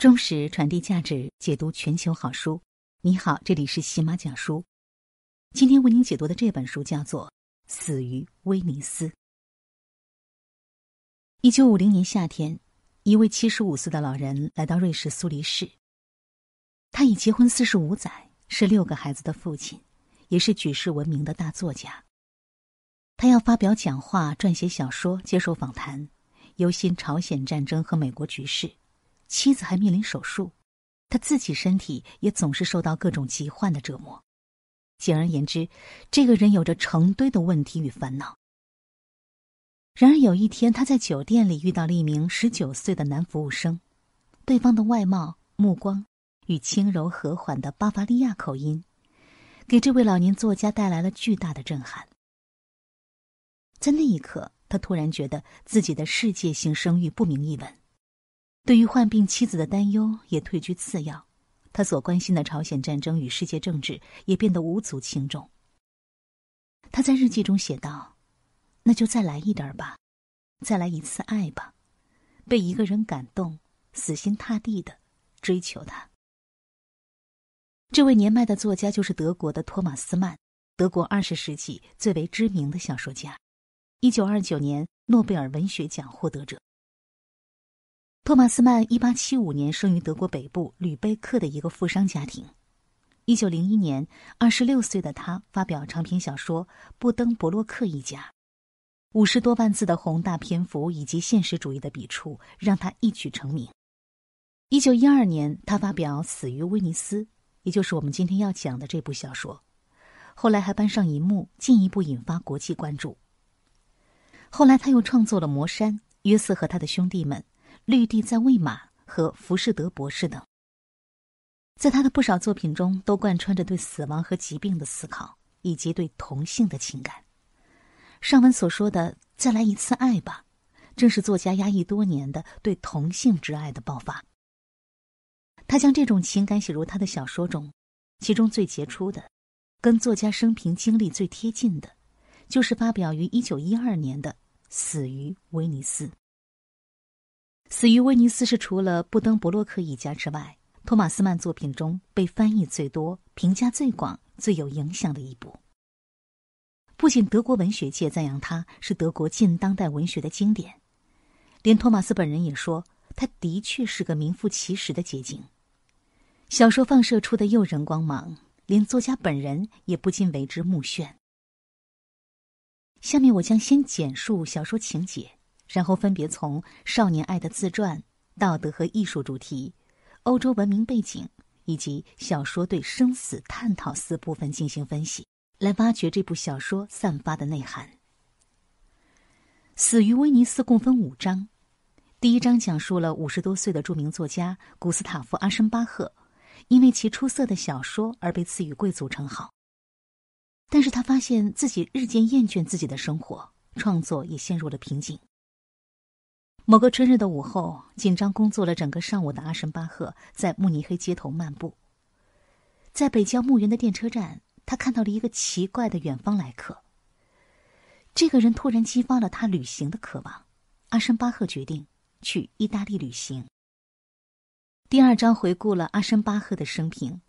忠实传递价值，解读全球好书。你好，这里是喜马讲书。今天为您解读的这本书叫做《死于威尼斯》。一九五零年夏天，一位七十五岁的老人来到瑞士苏黎世。他已结婚四十五载，是六个孩子的父亲，也是举世闻名的大作家。他要发表讲话，撰写小说，接受访谈，忧心朝鲜战争和美国局势。妻子还面临手术，他自己身体也总是受到各种疾患的折磨。简而言之，这个人有着成堆的问题与烦恼。然而有一天，他在酒店里遇到了一名十九岁的男服务生，对方的外貌、目光与轻柔和缓的巴伐利亚口音，给这位老年作家带来了巨大的震撼。在那一刻，他突然觉得自己的世界性声誉不明一文。对于患病妻子的担忧也退居次要，他所关心的朝鲜战争与世界政治也变得无足轻重。他在日记中写道：“那就再来一点吧，再来一次爱吧，被一个人感动，死心塌地的追求他。”这位年迈的作家就是德国的托马斯·曼，德国二十世纪最为知名的小说家，一九二九年诺贝尔文学奖获得者。托马斯·曼一八七五年生于德国北部吕贝克的一个富商家庭。一九零一年，二十六岁的他发表长篇小说《布登伯洛克一家》，五十多万字的宏大篇幅以及现实主义的笔触，让他一举成名。一九一二年，他发表《死于威尼斯》，也就是我们今天要讲的这部小说，后来还搬上银幕，进一步引发国际关注。后来，他又创作了《魔山》《约瑟和他的兄弟们》。《绿地在喂马》和《浮士德博士》等，在他的不少作品中都贯穿着对死亡和疾病的思考，以及对同性的情感。上文所说的“再来一次爱吧”，正是作家压抑多年的对同性之爱的爆发。他将这种情感写入他的小说中，其中最杰出的、跟作家生平经历最贴近的，就是发表于一九一二年的《死于威尼斯》。死于威尼斯是除了布登伯洛克一家之外，托马斯曼作品中被翻译最多、评价最广、最有影响的一部。不仅德国文学界赞扬他是德国近当代文学的经典，连托马斯本人也说，他的确是个名副其实的捷径。小说放射出的诱人光芒，连作家本人也不禁为之目眩。下面我将先简述小说情节。然后分别从少年爱的自传、道德和艺术主题、欧洲文明背景以及小说对生死探讨四部分进行分析，来挖掘这部小说散发的内涵。《死于威尼斯》共分五章，第一章讲述了五十多岁的著名作家古斯塔夫·阿申巴赫，因为其出色的小说而被赐予贵族称号，但是他发现自己日渐厌倦自己的生活，创作也陷入了瓶颈。某个春日的午后，紧张工作了整个上午的阿什巴赫在慕尼黑街头漫步，在北郊墓园的电车站，他看到了一个奇怪的远方来客。这个人突然激发了他旅行的渴望。阿什巴赫决定去意大利旅行。第二章回顾了阿什巴赫的生平。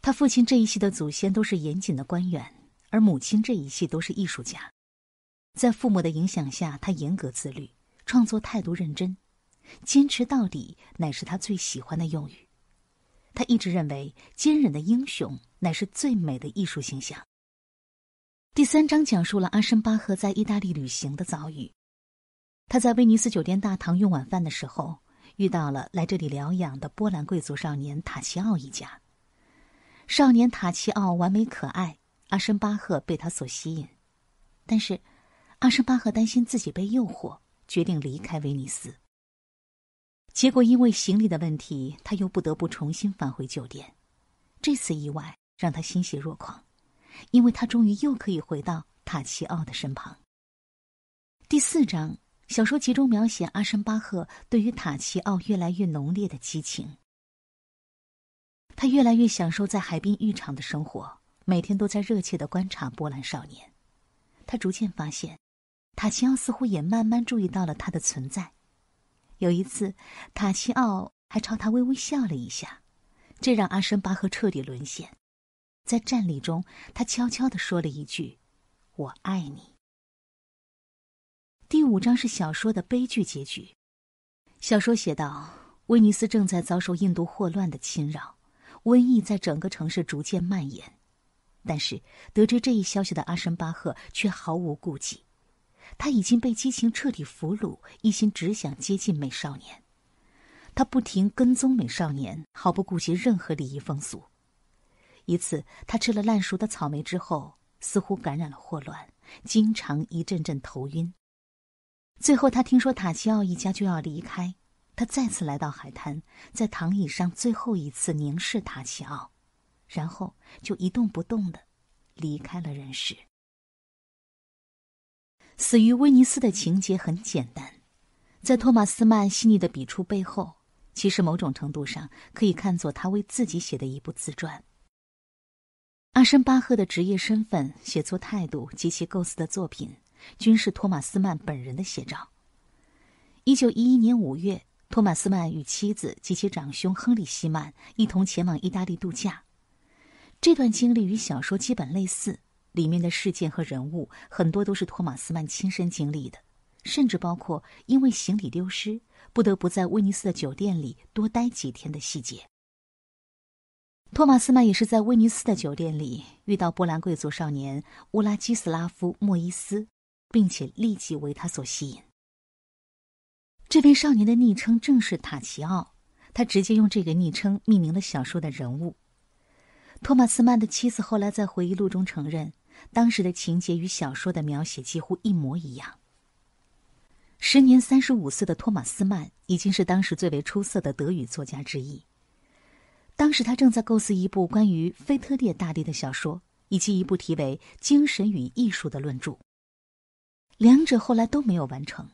他父亲这一系的祖先都是严谨的官员，而母亲这一系都是艺术家。在父母的影响下，他严格自律。创作态度认真，坚持到底乃是他最喜欢的用语。他一直认为，坚韧的英雄乃是最美的艺术形象。第三章讲述了阿申巴赫在意大利旅行的遭遇。他在威尼斯酒店大堂用晚饭的时候，遇到了来这里疗养的波兰贵族少年塔奇奥一家。少年塔奇奥完美可爱，阿申巴赫被他所吸引。但是，阿申巴赫担心自己被诱惑。决定离开威尼斯，结果因为行李的问题，他又不得不重新返回酒店。这次意外让他欣喜若狂，因为他终于又可以回到塔奇奥的身旁。第四章，小说集中描写阿申巴赫对于塔奇奥越来越浓烈的激情。他越来越享受在海滨浴场的生活，每天都在热切的观察波兰少年。他逐渐发现。塔奇奥似乎也慢慢注意到了他的存在。有一次，塔奇奥还朝他微微笑了一下，这让阿申巴赫彻底沦陷。在战立中，他悄悄地说了一句：“我爱你。”第五章是小说的悲剧结局。小说写道：威尼斯正在遭受印度霍乱的侵扰，瘟疫在整个城市逐渐蔓延。但是，得知这一消息的阿申巴赫却毫无顾忌。他已经被激情彻底俘虏，一心只想接近美少年。他不停跟踪美少年，毫不顾及任何礼仪风俗。一次，他吃了烂熟的草莓之后，似乎感染了霍乱，经常一阵阵头晕。最后，他听说塔奇奥一家就要离开，他再次来到海滩，在躺椅上最后一次凝视塔奇奥，然后就一动不动的离开了人世。死于威尼斯的情节很简单，在托马斯曼细腻的笔触背后，其实某种程度上可以看作他为自己写的一部自传。阿申巴赫的职业身份、写作态度及其构思的作品，均是托马斯曼本人的写照。一九一一年五月，托马斯曼与妻子及其长兄亨利希曼一同前往意大利度假，这段经历与小说基本类似。里面的事件和人物很多都是托马斯曼亲身经历的，甚至包括因为行李丢失不得不在威尼斯的酒店里多待几天的细节。托马斯曼也是在威尼斯的酒店里遇到波兰贵族少年乌拉基斯拉夫·莫伊斯，并且立即为他所吸引。这位少年的昵称正是塔奇奥，他直接用这个昵称命名了小说的人物。托马斯曼的妻子后来在回忆录中承认。当时的情节与小说的描写几乎一模一样。时年三十五岁的托马斯曼已经是当时最为出色的德语作家之一。当时他正在构思一部关于菲特烈大帝的小说，以及一部题为《精神与艺术》的论著。两者后来都没有完成，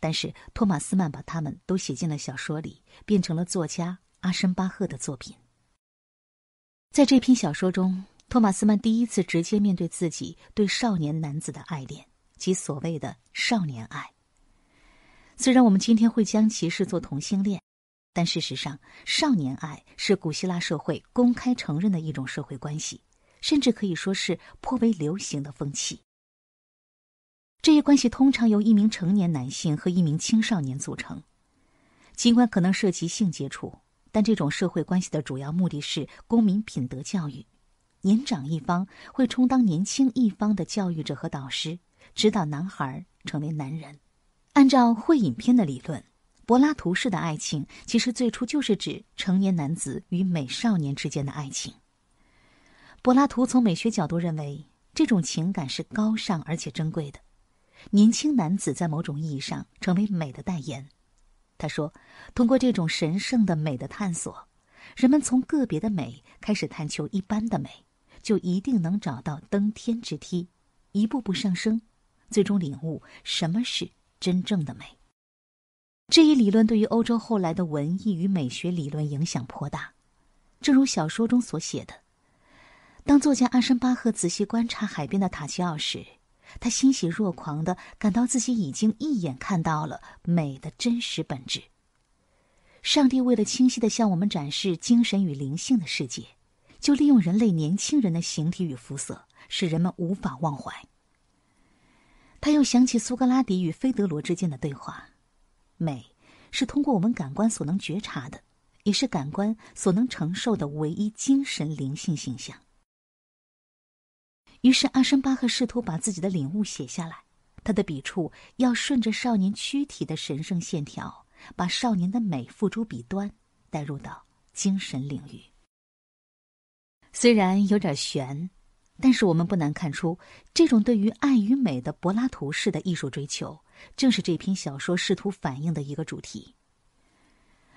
但是托马斯曼把他们都写进了小说里，变成了作家阿申巴赫的作品。在这篇小说中。托马斯曼第一次直接面对自己对少年男子的爱恋即所谓的少年爱。虽然我们今天会将其视作同性恋，但事实上，少年爱是古希腊社会公开承认的一种社会关系，甚至可以说是颇为流行的风气。这一关系通常由一名成年男性和一名青少年组成，尽管可能涉及性接触，但这种社会关系的主要目的是公民品德教育。年长一方会充当年轻一方的教育者和导师，指导男孩成为男人。按照《会影片的理论，柏拉图式的爱情其实最初就是指成年男子与美少年之间的爱情。柏拉图从美学角度认为，这种情感是高尚而且珍贵的。年轻男子在某种意义上成为美的代言。他说，通过这种神圣的美的探索，人们从个别的美开始探求一般的美。就一定能找到登天之梯，一步步上升，最终领悟什么是真正的美。这一理论对于欧洲后来的文艺与美学理论影响颇大。正如小说中所写的，当作家阿申巴赫仔细观察海边的塔西奥时，他欣喜若狂的感到自己已经一眼看到了美的真实本质。上帝为了清晰的向我们展示精神与灵性的世界。就利用人类年轻人的形体与肤色，使人们无法忘怀。他又想起苏格拉底与菲德罗之间的对话：美是通过我们感官所能觉察的，也是感官所能承受的唯一精神灵性形象。于是，阿申巴赫试图把自己的领悟写下来。他的笔触要顺着少年躯体的神圣线条，把少年的美付诸笔端，带入到精神领域。虽然有点悬，但是我们不难看出，这种对于爱与美的柏拉图式的艺术追求，正是这篇小说试图反映的一个主题。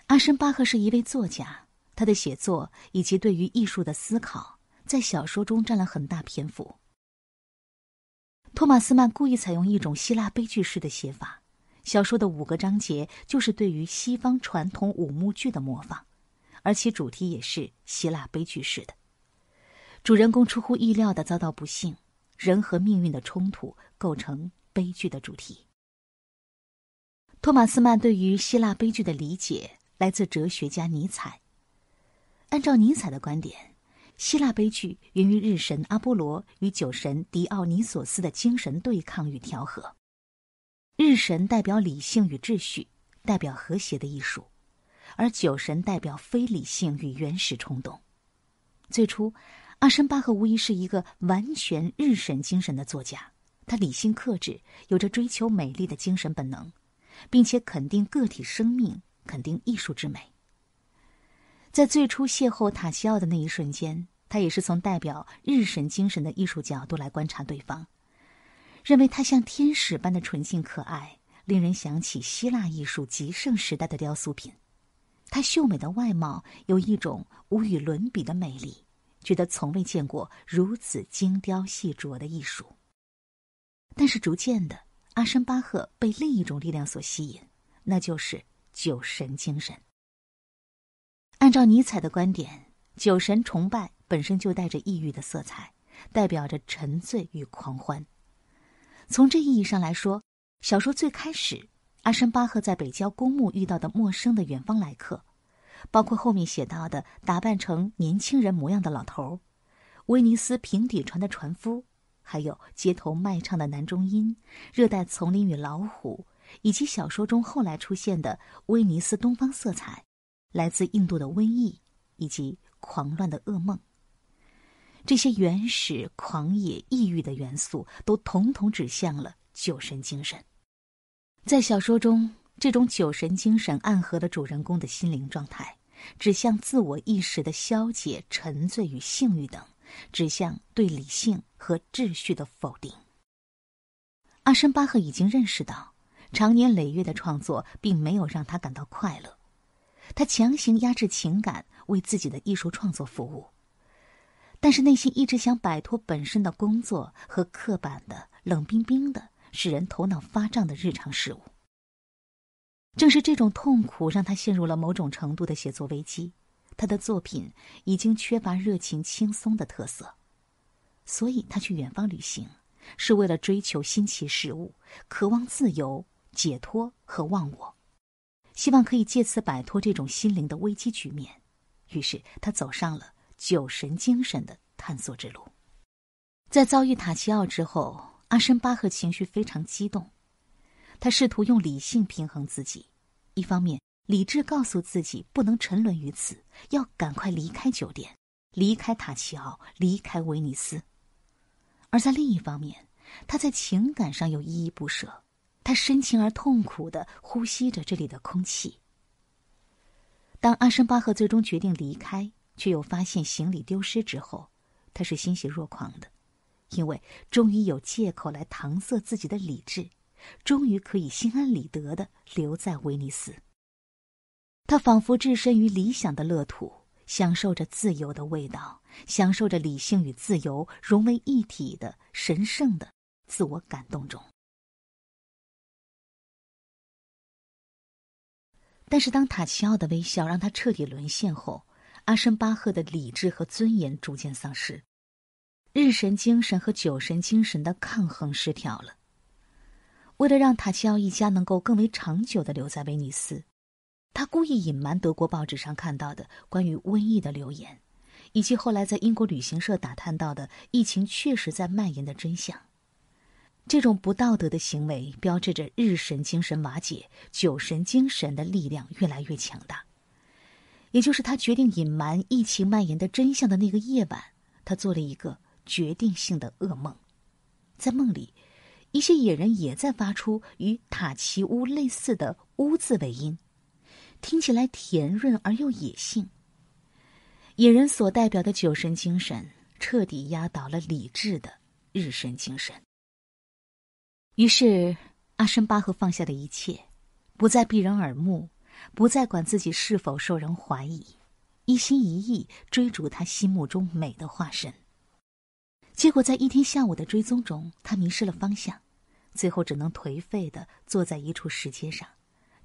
阿申巴赫是一位作家，他的写作以及对于艺术的思考，在小说中占了很大篇幅。托马斯曼故意采用一种希腊悲剧式的写法，小说的五个章节就是对于西方传统五幕剧的模仿，而其主题也是希腊悲剧式的。主人公出乎意料地遭到不幸，人和命运的冲突构成悲剧的主题。托马斯曼对于希腊悲剧的理解来自哲学家尼采。按照尼采的观点，希腊悲剧源于日神阿波罗与酒神狄奥尼索斯的精神对抗与调和。日神代表理性与秩序，代表和谐的艺术，而酒神代表非理性与原始冲动。最初。阿申巴赫无疑是一个完全日神精神的作家，他理性克制，有着追求美丽的精神本能，并且肯定个体生命，肯定艺术之美。在最初邂逅塔西奥的那一瞬间，他也是从代表日神精神的艺术角度来观察对方，认为他像天使般的纯净可爱，令人想起希腊艺术极盛时代的雕塑品。他秀美的外貌有一种无与伦比的美丽。觉得从未见过如此精雕细琢的艺术。但是，逐渐的，阿申巴赫被另一种力量所吸引，那就是酒神精神。按照尼采的观点，酒神崇拜本身就带着抑郁的色彩，代表着沉醉与狂欢。从这意义上来说，小说最开始，阿申巴赫在北郊公墓遇到的陌生的远方来客。包括后面写到的打扮成年轻人模样的老头儿，威尼斯平底船的船夫，还有街头卖唱的男中音，热带丛林与老虎，以及小说中后来出现的威尼斯东方色彩，来自印度的瘟疫，以及狂乱的噩梦。这些原始、狂野、抑郁的元素，都统统指向了酒神精神，在小说中。这种酒神精神暗合了主人公的心灵状态，指向自我意识的消解、沉醉与性欲等，指向对理性和秩序的否定。阿申巴赫已经认识到，长年累月的创作并没有让他感到快乐，他强行压制情感，为自己的艺术创作服务，但是内心一直想摆脱本身的工作和刻板的、冷冰冰的、使人头脑发胀的日常事务。正是这种痛苦，让他陷入了某种程度的写作危机。他的作品已经缺乏热情、轻松的特色，所以他去远方旅行，是为了追求新奇事物，渴望自由、解脱和忘我，希望可以借此摆脱这种心灵的危机局面。于是，他走上了酒神精神的探索之路。在遭遇塔奇奥之后，阿申巴赫情绪非常激动。他试图用理性平衡自己，一方面理智告诉自己不能沉沦于此，要赶快离开酒店，离开塔奇奥，离开威尼斯；而在另一方面，他在情感上又依依不舍。他深情而痛苦的呼吸着这里的空气。当阿申巴赫最终决定离开，却又发现行李丢失之后，他是欣喜若狂的，因为终于有借口来搪塞自己的理智。终于可以心安理得的留在威尼斯。他仿佛置身于理想的乐土，享受着自由的味道，享受着理性与自由融为一体的神圣的自我感动中。但是，当塔奇奥的微笑让他彻底沦陷后，阿申巴赫的理智和尊严逐渐丧失，日神精神和酒神精神的抗衡失调了。为了让塔奇奥一家能够更为长久的留在威尼斯，他故意隐瞒德国报纸上看到的关于瘟疫的流言，以及后来在英国旅行社打探到的疫情确实在蔓延的真相。这种不道德的行为标志着日神精神瓦解，酒神精神的力量越来越强大。也就是他决定隐瞒疫情蔓延的真相的那个夜晚，他做了一个决定性的噩梦，在梦里。一些野人也在发出与塔奇乌类似的“乌”字尾音，听起来甜润而又野性。野人所代表的酒神精神彻底压倒了理智的日神精神。于是，阿申巴赫放下的一切，不再避人耳目，不再管自己是否受人怀疑，一心一意追逐他心目中美的化身。结果，在一天下午的追踪中，他迷失了方向，最后只能颓废的坐在一处石阶上，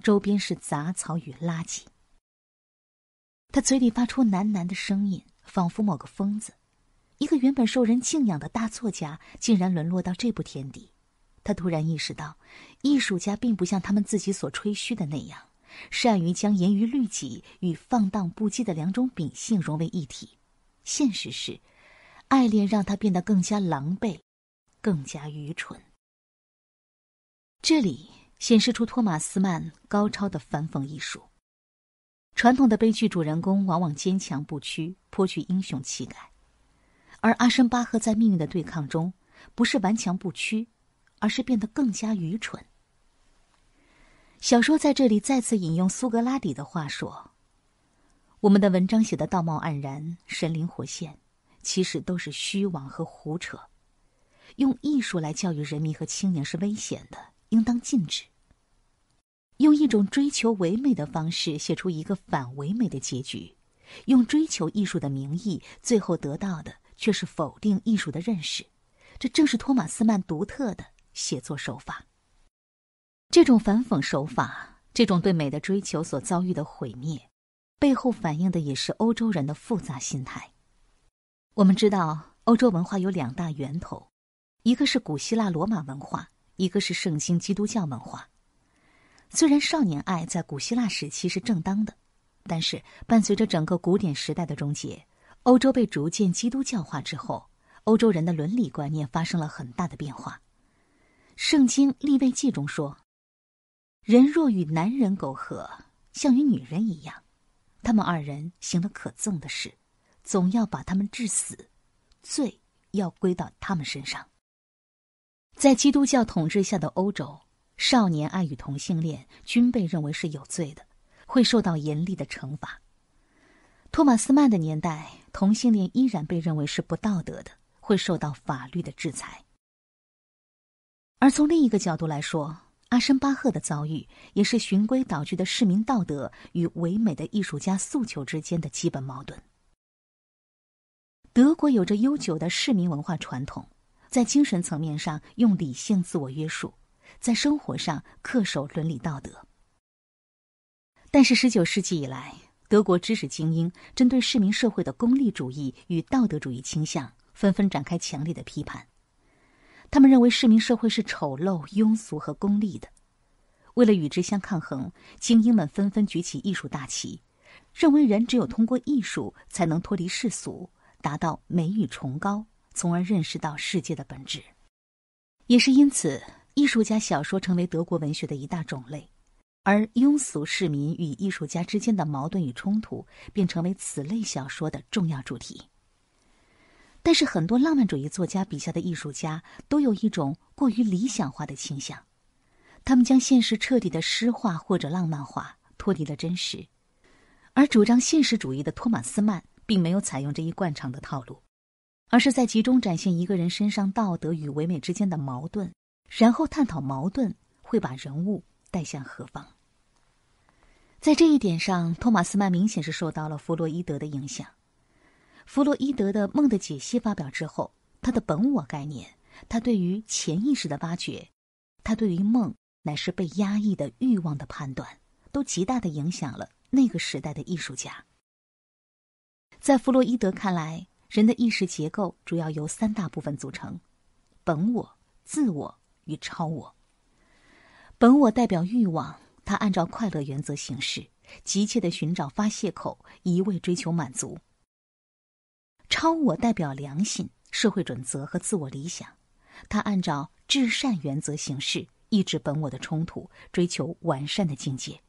周边是杂草与垃圾。他嘴里发出喃喃的声音，仿佛某个疯子。一个原本受人敬仰的大作家，竟然沦落到这步田地。他突然意识到，艺术家并不像他们自己所吹嘘的那样，善于将严于律己与放荡不羁的两种秉性融为一体。现实是。爱恋让他变得更加狼狈，更加愚蠢。这里显示出托马斯曼高超的反讽艺术。传统的悲剧主人公往往坚强不屈，颇具英雄气概，而阿申巴赫在命运的对抗中，不是顽强不屈，而是变得更加愚蠢。小说在这里再次引用苏格拉底的话说：“我们的文章写得道貌岸然，神灵活现。”其实都是虚妄和胡扯。用艺术来教育人民和青年是危险的，应当禁止。用一种追求唯美的方式写出一个反唯美的结局，用追求艺术的名义，最后得到的却是否定艺术的认识。这正是托马斯曼独特的写作手法。这种反讽手法，这种对美的追求所遭遇的毁灭，背后反映的也是欧洲人的复杂心态。我们知道，欧洲文化有两大源头，一个是古希腊罗马文化，一个是圣经基督教文化。虽然少年爱在古希腊时期是正当的，但是伴随着整个古典时代的终结，欧洲被逐渐基督教化之后，欧洲人的伦理观念发生了很大的变化。《圣经利未记》中说：“人若与男人苟合，像与女人一样，他们二人行了可憎的事。”总要把他们致死，罪要归到他们身上。在基督教统治下的欧洲，少年爱与同性恋均被认为是有罪的，会受到严厉的惩罚。托马斯曼的年代，同性恋依然被认为是不道德的，会受到法律的制裁。而从另一个角度来说，阿申巴赫的遭遇也是循规蹈矩的市民道德与唯美的艺术家诉求之间的基本矛盾。德国有着悠久的市民文化传统，在精神层面上用理性自我约束，在生活上恪守伦理道德。但是，十九世纪以来，德国知识精英针对市民社会的功利主义与道德主义倾向，纷纷展开强烈的批判。他们认为市民社会是丑陋、庸俗和功利的。为了与之相抗衡，精英们纷纷举起艺术大旗，认为人只有通过艺术才能脱离世俗。达到美与崇高，从而认识到世界的本质。也是因此，艺术家小说成为德国文学的一大种类，而庸俗市民与艺术家之间的矛盾与冲突便成为此类小说的重要主题。但是，很多浪漫主义作家笔下的艺术家都有一种过于理想化的倾向，他们将现实彻底的诗化或者浪漫化，脱离了真实。而主张现实主义的托马斯曼。并没有采用这一惯常的套路，而是在集中展现一个人身上道德与唯美之间的矛盾，然后探讨矛盾会把人物带向何方。在这一点上，托马斯曼明显是受到了弗洛伊德的影响。弗洛伊德的《梦的解析》发表之后，他的本我概念、他对于潜意识的挖掘、他对于梦乃是被压抑的欲望的判断，都极大的影响了那个时代的艺术家。在弗洛伊德看来，人的意识结构主要由三大部分组成：本我、自我与超我。本我代表欲望，它按照快乐原则行事，急切的寻找发泄口，一味追求满足。超我代表良心、社会准则和自我理想，它按照至善原则行事，抑制本我的冲突，追求完善的境界。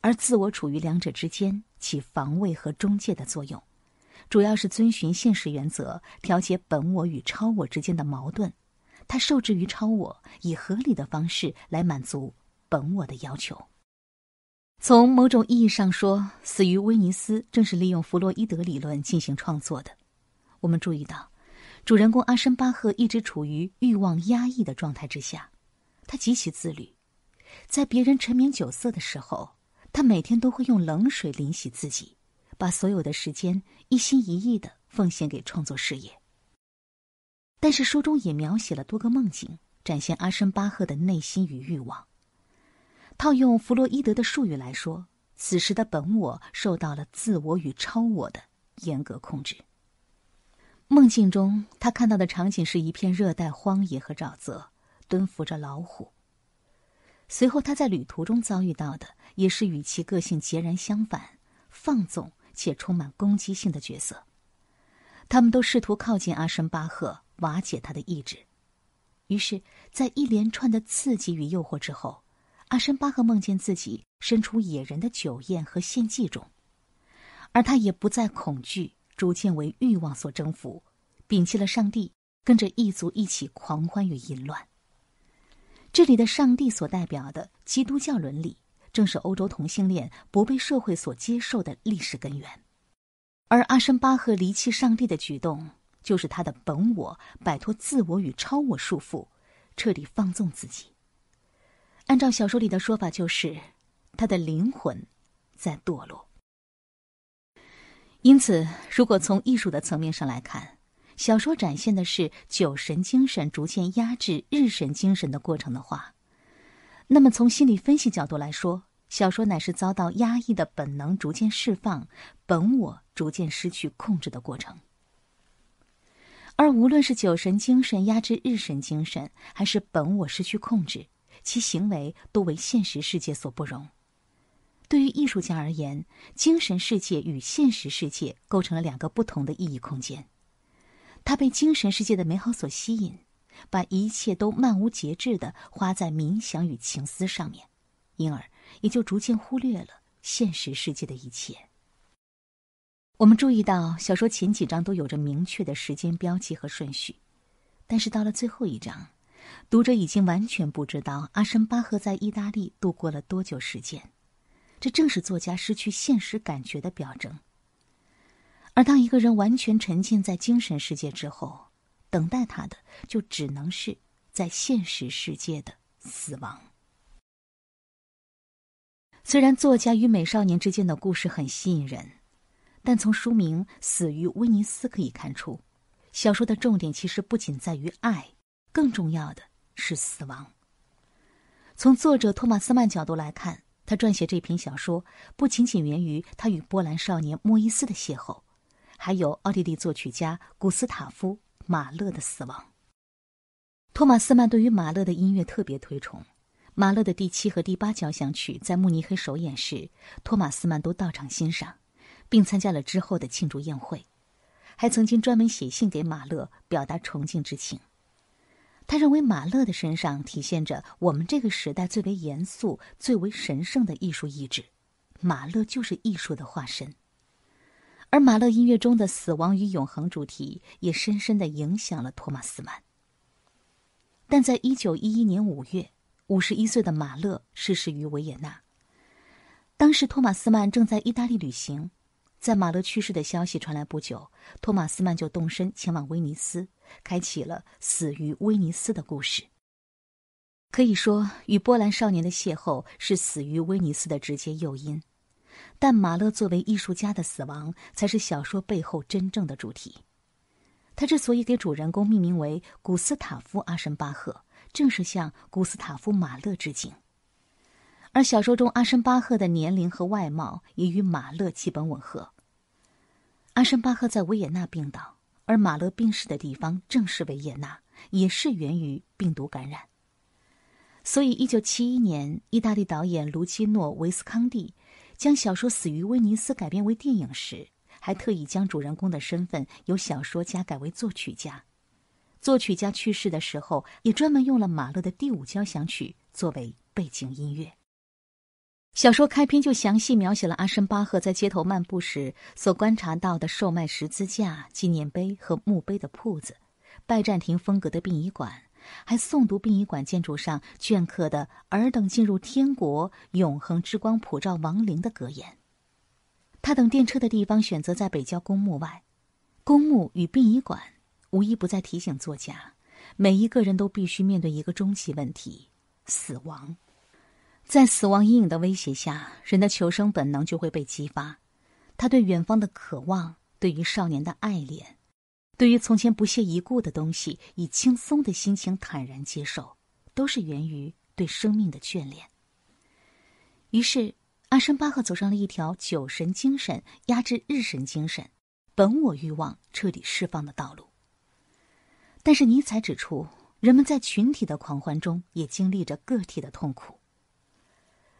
而自我处于两者之间，起防卫和中介的作用，主要是遵循现实原则调节本我与超我之间的矛盾。它受制于超我，以合理的方式来满足本我的要求。从某种意义上说，《死于威尼斯》正是利用弗洛伊德理论进行创作的。我们注意到，主人公阿申巴赫一直处于欲望压抑的状态之下，他极其自律，在别人沉迷酒色的时候。他每天都会用冷水淋洗自己，把所有的时间一心一意的奉献给创作事业。但是书中也描写了多个梦境，展现阿申巴赫的内心与欲望。套用弗洛伊德的术语来说，此时的本我受到了自我与超我的严格控制。梦境中，他看到的场景是一片热带荒野和沼泽，蹲伏着老虎。随后，他在旅途中遭遇到的也是与其个性截然相反、放纵且充满攻击性的角色。他们都试图靠近阿申巴赫，瓦解他的意志。于是，在一连串的刺激与诱惑之后，阿申巴赫梦见自己身处野人的酒宴和献祭中，而他也不再恐惧，逐渐为欲望所征服，摒弃了上帝，跟着异族一起狂欢与淫乱。这里的上帝所代表的基督教伦理，正是欧洲同性恋不被社会所接受的历史根源。而阿申巴赫离弃上帝的举动，就是他的本我摆脱自我与超我束缚，彻底放纵自己。按照小说里的说法，就是他的灵魂在堕落。因此，如果从艺术的层面上来看，小说展现的是酒神精神逐渐压制日神精神的过程的话，那么从心理分析角度来说，小说乃是遭到压抑的本能逐渐释放、本我逐渐失去控制的过程。而无论是酒神精神压制日神精神，还是本我失去控制，其行为都为现实世界所不容。对于艺术家而言，精神世界与现实世界构成了两个不同的意义空间。他被精神世界的美好所吸引，把一切都漫无节制的花在冥想与情思上面，因而也就逐渐忽略了现实世界的一切。我们注意到，小说前几章都有着明确的时间标记和顺序，但是到了最后一章，读者已经完全不知道阿什巴赫在意大利度过了多久时间，这正是作家失去现实感觉的表征。而当一个人完全沉浸在精神世界之后，等待他的就只能是在现实世界的死亡。虽然作家与美少年之间的故事很吸引人，但从书名《死于威尼斯》可以看出，小说的重点其实不仅在于爱，更重要的是死亡。从作者托马斯曼角度来看，他撰写这篇小说不仅仅源于他与波兰少年莫伊斯的邂逅。还有奥地利作曲家古斯塔夫·马勒的死亡。托马斯曼对于马勒的音乐特别推崇，马勒的第七和第八交响曲在慕尼黑首演时，托马斯曼都到场欣赏，并参加了之后的庆祝宴会，还曾经专门写信给马勒表达崇敬之情。他认为马勒的身上体现着我们这个时代最为严肃、最为神圣的艺术意志，马勒就是艺术的化身。而马勒音乐中的死亡与永恒主题也深深的影响了托马斯曼。但在一九一一年五月，五十一岁的马勒逝世于维也纳。当时托马斯曼正在意大利旅行，在马勒去世的消息传来不久，托马斯曼就动身前往威尼斯，开启了《死于威尼斯》的故事。可以说，与波兰少年的邂逅是《死于威尼斯》的直接诱因。但马勒作为艺术家的死亡，才是小说背后真正的主题。他之所以给主人公命名为古斯塔夫·阿什巴赫，正是向古斯塔夫·马勒致敬。而小说中阿什巴赫的年龄和外貌也与马勒基本吻合。阿什巴赫在维也纳病倒，而马勒病逝的地方正是维也纳，也是源于病毒感染。所以，1971年，意大利导演卢基诺·维斯康蒂。将小说《死于威尼斯》改编为电影时，还特意将主人公的身份由小说家改为作曲家。作曲家去世的时候，也专门用了马勒的第五交响曲作为背景音乐。小说开篇就详细描写了阿申巴赫在街头漫步时所观察到的售卖十字架、纪念碑和墓碑的铺子，拜占庭风格的殡仪馆。还诵读殡仪馆建筑上镌刻的“尔等进入天国，永恒之光普照亡灵”的格言。他等电车的地方选择在北郊公墓外，公墓与殡仪馆无一不在提醒作家：每一个人都必须面对一个终极问题——死亡。在死亡阴影的威胁下，人的求生本能就会被激发，他对远方的渴望，对于少年的爱恋。对于从前不屑一顾的东西，以轻松的心情坦然接受，都是源于对生命的眷恋。于是，阿申巴赫走上了一条酒神精神压制日神精神、本我欲望彻底释放的道路。但是，尼采指出，人们在群体的狂欢中也经历着个体的痛苦。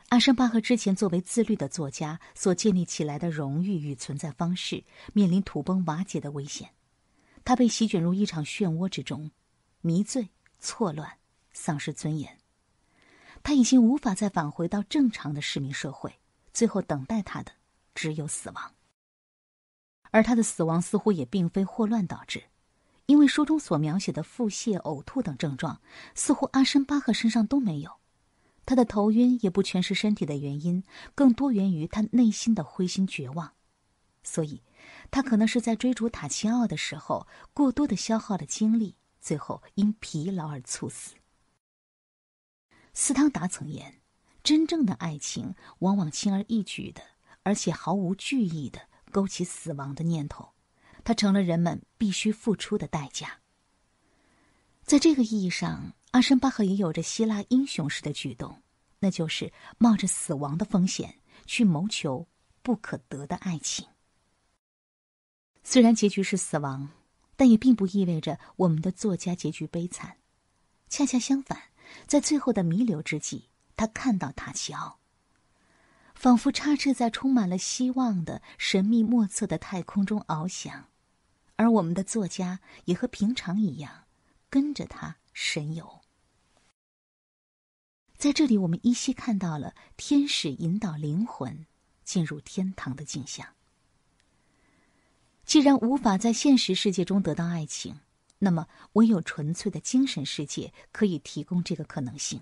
阿申巴赫之前作为自律的作家所建立起来的荣誉与存在方式，面临土崩瓦解的危险。他被席卷入一场漩涡之中，迷醉、错乱、丧失尊严。他已经无法再返回到正常的市民社会，最后等待他的只有死亡。而他的死亡似乎也并非霍乱导致，因为书中所描写的腹泻、呕吐等症状，似乎阿申巴赫身上都没有。他的头晕也不全是身体的原因，更多源于他内心的灰心绝望。所以。他可能是在追逐塔奇奥的时候，过多的消耗了精力，最后因疲劳而猝死。斯汤达曾言：“真正的爱情往往轻而易举的，而且毫无惧意的勾起死亡的念头，它成了人们必须付出的代价。”在这个意义上，阿申巴赫也有着希腊英雄式的举动，那就是冒着死亡的风险去谋求不可得的爱情。虽然结局是死亡，但也并不意味着我们的作家结局悲惨。恰恰相反，在最后的弥留之际，他看到塔奇奥仿佛插翅在充满了希望的神秘莫测的太空中翱翔，而我们的作家也和平常一样，跟着他神游。在这里，我们依稀看到了天使引导灵魂进入天堂的景象。既然无法在现实世界中得到爱情，那么唯有纯粹的精神世界可以提供这个可能性。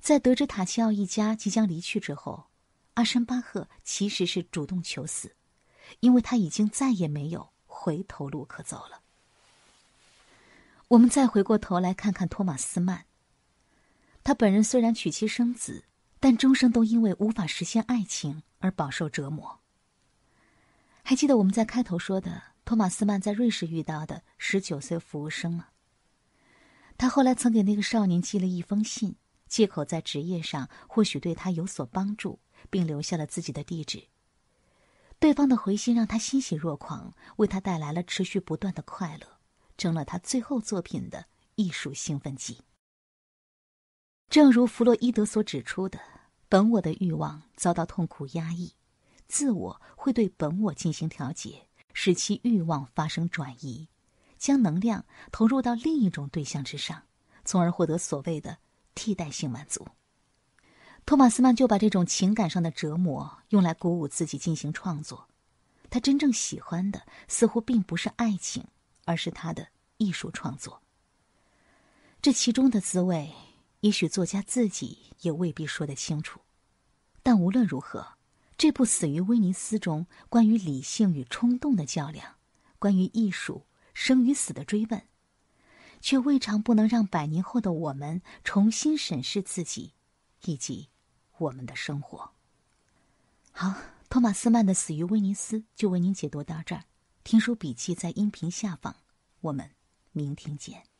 在得知塔奇奥一家即将离去之后，阿山巴赫其实是主动求死，因为他已经再也没有回头路可走了。我们再回过头来看看托马斯曼。他本人虽然娶妻生子，但终生都因为无法实现爱情而饱受折磨。还记得我们在开头说的托马斯曼在瑞士遇到的十九岁服务生吗？他后来曾给那个少年寄了一封信，借口在职业上或许对他有所帮助，并留下了自己的地址。对方的回信让他欣喜若狂，为他带来了持续不断的快乐，成了他最后作品的艺术兴奋剂。正如弗洛伊德所指出的，本我的欲望遭到痛苦压抑。自我会对本我进行调节，使其欲望发生转移，将能量投入到另一种对象之上，从而获得所谓的替代性满足。托马斯曼就把这种情感上的折磨用来鼓舞自己进行创作。他真正喜欢的似乎并不是爱情，而是他的艺术创作。这其中的滋味，也许作家自己也未必说得清楚。但无论如何。这部《死于威尼斯》中关于理性与冲动的较量，关于艺术、生与死的追问，却未尝不能让百年后的我们重新审视自己，以及我们的生活。好，托马斯曼的《死于威尼斯》就为您解读到这儿。听书笔记在音频下方，我们明天见。